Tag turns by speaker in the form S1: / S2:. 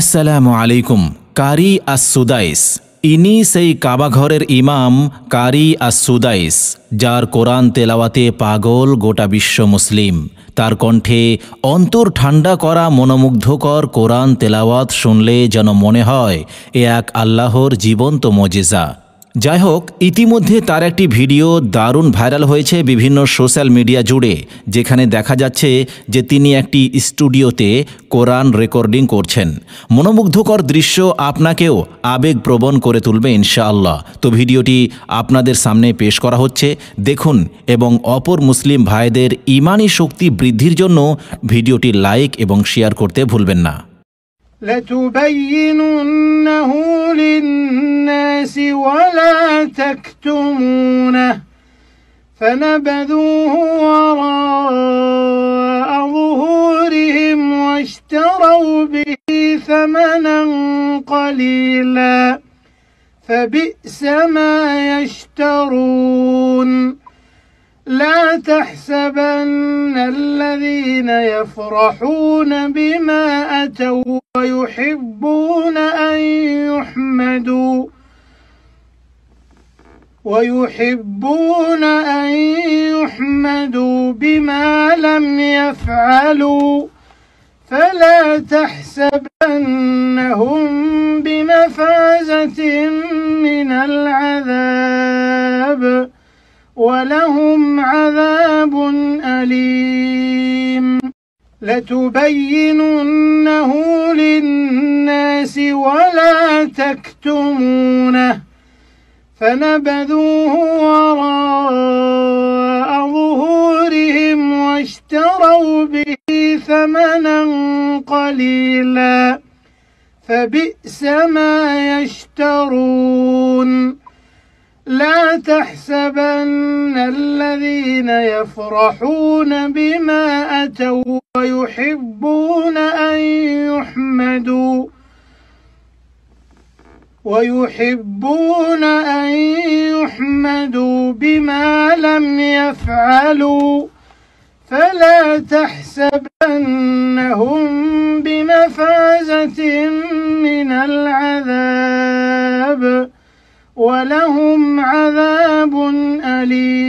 S1: আসসালামু আলাইকুম কারি আসুদাইস ইনি সেই কাবাঘরের ইমাম কারি আসুদাইস যার কোরআন তেলাওয়াতে পাগল গোটা বিশ্ব মুসলিম তার কণ্ঠে অন্তর ঠান্ডা করা মনোমুগ্ধকর কোরআন তেলাওয়াত শুনলে যেন মনে হয় এ এক আল্লাহর জীবন্ত মজেজা যাই হোক ইতিমধ্যে তার একটি ভিডিও দারুণ ভাইরাল হয়েছে বিভিন্ন সোশ্যাল মিডিয়া জুড়ে যেখানে দেখা যাচ্ছে যে তিনি একটি স্টুডিওতে কোরআন রেকর্ডিং করছেন মনোমুগ্ধকর দৃশ্য আপনাকেও আবেগপ্রবণ করে তুলবে ইনশাআল্লাহ তো ভিডিওটি আপনাদের সামনে পেশ করা হচ্ছে দেখুন এবং অপর মুসলিম ভাইদের ইমানি শক্তি বৃদ্ধির জন্য ভিডিওটি লাইক এবং শেয়ার করতে ভুলবেন না
S2: لتبيننه للناس ولا تكتمونه فنبذوه وراء ظهورهم واشتروا به ثمنا قليلا فبئس ما يشترون لا تحسبن الذين يفرحون بما أتوا يحبون أن يحمدوا ويحبون أن يحمدوا بما لم يفعلوا فلا تحسبنهم بمفازة من العذاب ولهم عذاب أليم لتبيننه تكتمونه فنبذوه وراء ظهورهم واشتروا به ثمنا قليلا فبئس ما يشترون لا تحسبن الذين يفرحون بما أتوا ويحبون أن يحمدوا ويحبون أن يحمدوا بما لم يفعلوا فلا تحسبنهم بمفازة من العذاب ولهم عذاب أليم